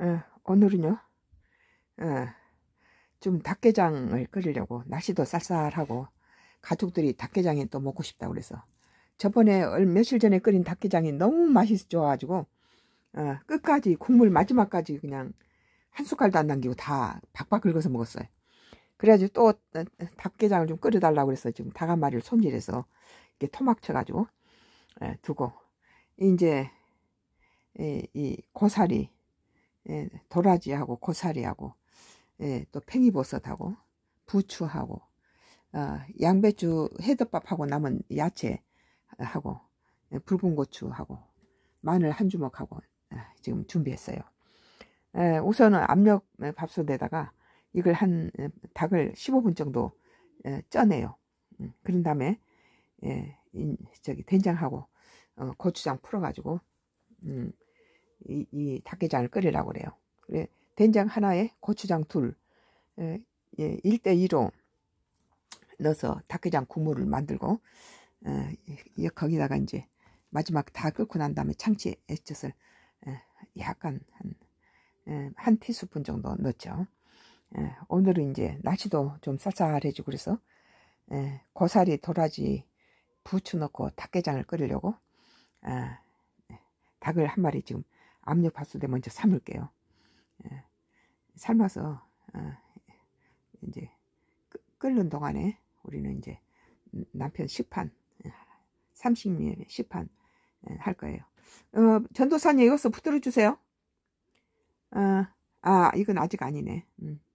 어, 오늘은요. 어, 좀 닭게장을 끓이려고 날씨도 쌀쌀하고 가족들이 닭게장이 또 먹고 싶다 그래서 저번에 며칠 전에 끓인 닭게장이 너무 맛있어 좋아가지고 어, 끝까지 국물 마지막까지 그냥 한 숟갈도 안 남기고 다 박박 긁어서 먹었어요. 그래가지고 또 어, 닭게장을 좀 끓여달라고 그래서 지금 닭 한 마리를 손질해서 이렇게 토막 쳐가지고 예, 두고 이제 이, 이 고사리 예, 도라지하고 고사리하고 예, 또 팽이버섯하고 부추하고 어, 양배추 해덮밥하고 남은 야채하고 예, 붉은 고추하고 마늘 한 주먹하고 아, 지금 준비했어요. 예, 우선은 압력 예, 밥솥에다가 이걸 한 예, 닭을 15분 정도 쪄내요. 음, 그런 다음에 저기 된장하고 어, 고추장 풀어가지고 음, 이, 이 닭게장을 끓이라고 그래요. 그래 된장 하나에 고추장 둘, 예, 1대2로 예, 넣어서 닭게장 국물을 만들고 예, 거기다가 이제 마지막 다 끓고 난 다음에 참치 액젓을 예, 약간 한, 예, 한 티스푼 정도 넣죠. 예, 오늘은 이제 날씨도 좀 쌀쌀해지고 그래서 예, 고사리, 도라지, 부추 넣고 닭게장을 끓이려고 아, 예, 닭을 한 마리 지금 압력 봤을 때 먼저 삶을게요. 예. 삶아서 어, 이제 끓는 동안에 우리는 이제 남편 시판 3 0년 m 시판 할 거예요. 어, 전도사님 여기서 붙들어 주세요. 어, 아 이건 아직 아니네. 음.